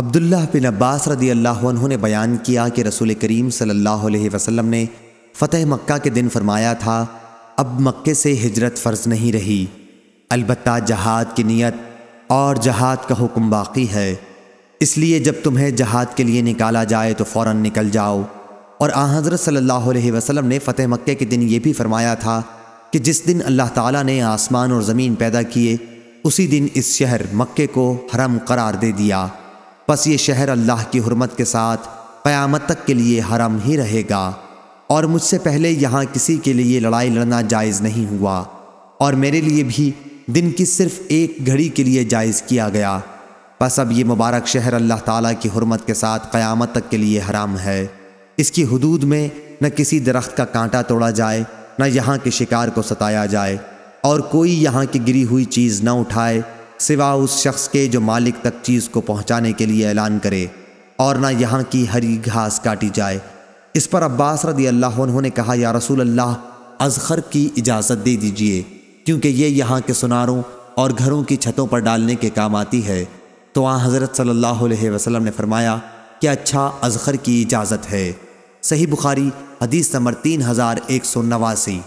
عبداللہ بن عباس رضی اللہ عنہ نے بیان کیا کہ رسول کریم صلی اللہ علیہ وسلم نے فتح مکہ کے دن فرمایا تھا اب مکے سے ہجرت فرض نہیں رہی البتہ جہاد کی نیت اور جہاد کا حکم باقی ہے اس لیے جب تمہیں جہاد کے لیے نکالا جائے تو فوراً نکل جاؤ اور آ حضرت صلی اللہ علیہ وسلم نے فتح مکہ کے دن یہ بھی فرمایا تھا کہ جس دن اللہ تعالیٰ نے آسمان اور زمین پیدا کیے اسی دن اس شہر مکے کو حرم قرار دے دیا پس یہ شہر اللہ کی حرمت کے ساتھ قیامت تک کے لیے حرم ہی رہے گا اور مجھ سے پہلے یہاں کسی کے لیے لڑائی لڑنا جائز نہیں ہوا اور میرے لیے بھی دن کی صرف ایک گھڑی کے لیے جائز کیا گیا بس اب یہ مبارک شہر اللہ تعالیٰ کی حرمت کے ساتھ قیامت تک کے لیے حرام ہے اس کی حدود میں نہ کسی درخت کا کانٹا توڑا جائے نہ یہاں کے شکار کو ستایا جائے اور کوئی یہاں کی گری ہوئی چیز نہ اٹھائے سوا اس شخص کے جو مالک تک چیز کو پہنچانے کے لیے اعلان کرے اور نہ یہاں کی ہری گھاس کاٹی جائے اس پر عباس رضی اللہ عنہ نے کہا یا رسول اللہ ازخر کی اجازت دے دیجئے کیونکہ یہ یہاں کے سناروں اور گھروں کی چھتوں پر ڈالنے کے کام آتی ہے تو آن حضرت صلی اللہ علیہ وسلم نے فرمایا کہ اچھا ازخر کی اجازت ہے صحیح بخاری حدیث نمبر تین ہزار ایک سو نواسی